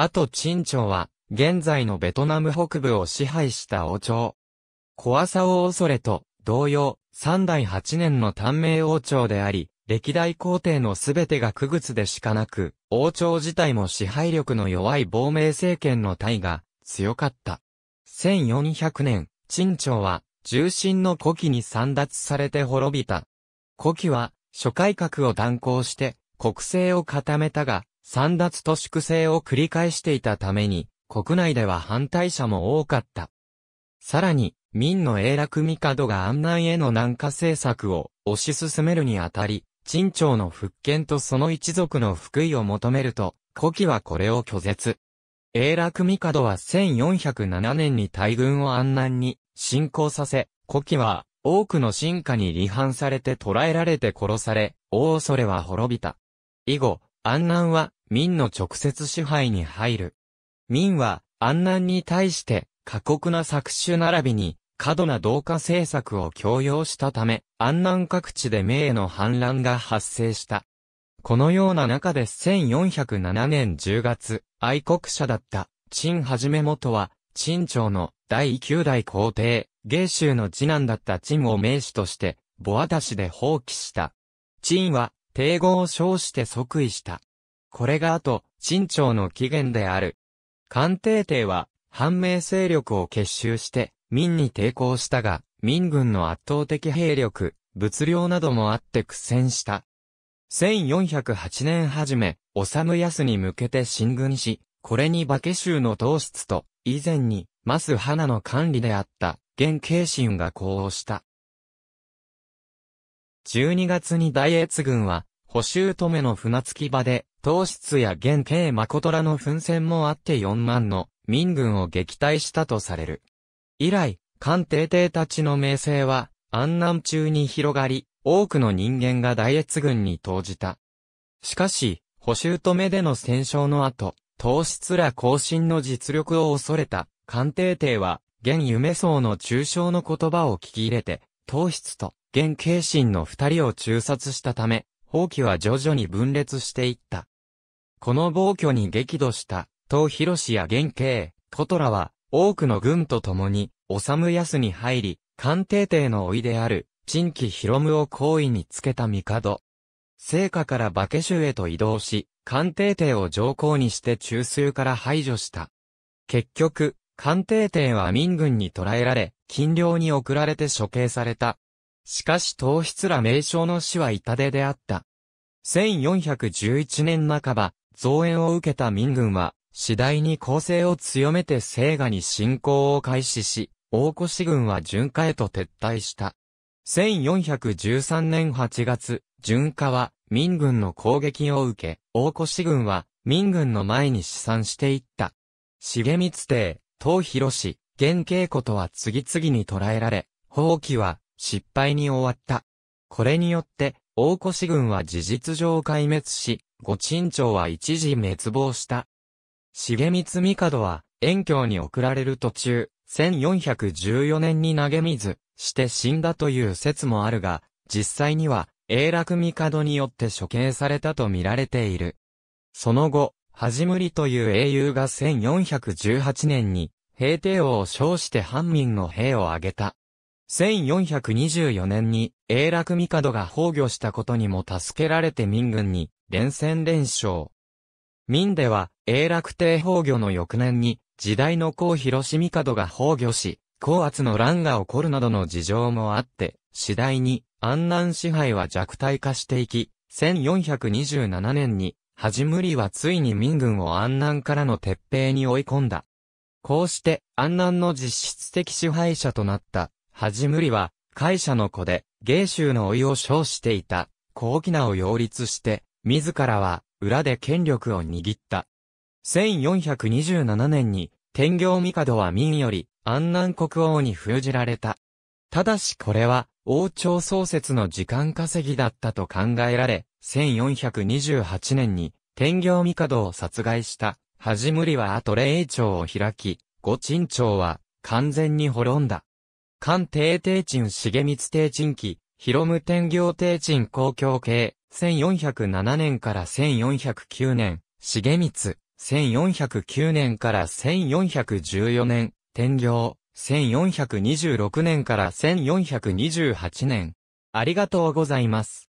あとチンは、現在のベトナム北部を支配した王朝。怖さを恐れと同様、三代八年の短命王朝であり、歴代皇帝のすべてが区別でしかなく、王朝自体も支配力の弱い亡命政権の体が強かった。1400年、陳朝は重臣の古希に散奪されて滅びた。古希は諸改革を断行して国政を固めたが、三脱都市区制を繰り返していたために、国内では反対者も多かった。さらに、民の永楽帝が安南への南下政策を推し進めるにあたり、陳朝の復権とその一族の福井を求めると、古希はこれを拒絶。永楽帝は1407年に大軍を安南に侵攻させ、古希は多くの進化に離反されて捕らえられて殺され、大恐れは滅びた。以後、安南は明の直接支配に入る。明は安南に対して過酷な搾取並びに過度な同化政策を強要したため、安南各地で明への反乱が発生した。このような中で1407年10月、愛国者だった陳はじめ元は、陳朝の第9代皇帝、芸州の次男だった陳を名士として、ボアタ氏で放棄した。陳は、帝語を称して即位した。これが後、清朝の起源である。官帝帝は、反明勢力を結集して、民に抵抗したが、民軍の圧倒的兵力、物量などもあって苦戦した。1408年初め、修安に向けて進軍し、これに化け衆の統出と、以前に、マス花の管理であった、現慶心が呼応した。12月に大越軍は、補修止めの船着き場で、当室や現慶誠らの奮戦もあって4万の民軍を撃退したとされる。以来、官帝帝たちの名声は、安南中に広がり、多くの人間が大越軍に投じた。しかし、補修止めでの戦勝の後、当室ら後進の実力を恐れた、官帝帝は、現夢僧の中傷の言葉を聞き入れて、当室と現慶心の二人を中殺したため、蜂起は徐々に分裂していった。この暴挙に激怒した、東広氏や原慶、琴らは、多くの軍と共に、修安に入り、官邸帝の老いである、陳紀広武を好意につけた帝。聖火から化け衆へと移動し、官邸帝を上皇にして中枢から排除した。結局、官邸帝は民軍に捕らえられ、禁領に送られて処刑された。しかし糖質ら名称の死は痛手であった。1411年半ば、増援を受けた民軍は、次第に攻勢を強めて西賀に侵攻を開始し、大越軍は巡火へと撤退した。1413年8月、巡火は民軍の攻撃を受け、大越軍は民軍の前に試算していった。重光帝、東広氏、源慶子とは次々に捕らえられ、放棄は失敗に終わった。これによって、大越軍は事実上壊滅し、五鎮町は一時滅亡した。重光帝は、遠京に送られる途中、1414年に投げ水して死んだという説もあるが、実際には、永楽帝によって処刑されたと見られている。その後、はじむりという英雄が1418年に、平帝王を称して藩民の兵を挙げた。1424年に永楽帝が崩御したことにも助けられて民軍に連戦連勝。民では永楽帝崩御の翌年に時代の皇広志帝が崩御し、高圧の乱が起こるなどの事情もあって、次第に安南支配は弱体化していき、1427年に、はじむりはついに民軍を安南からの撤兵に追い込んだ。こうして、安南の実質的支配者となった、はじむりは、会社の子で、芸州の老いを称していた、高貴なを擁立して、自らは、裏で権力を握った。1427年に、天行帝は民より、安南国王に封じられた。ただしこれは、王朝創設の時間稼ぎだったと考えられ、1428年に、天行帝を殺害した。はじむりは後霊長を開き、五鎮朝は、完全に滅んだ。関帝帝鎮重光帝鎮期、広無天行帝鎮公共系、1407年から1409年、重光、1409年から1414年、天行、1426年から1428年。ありがとうございます。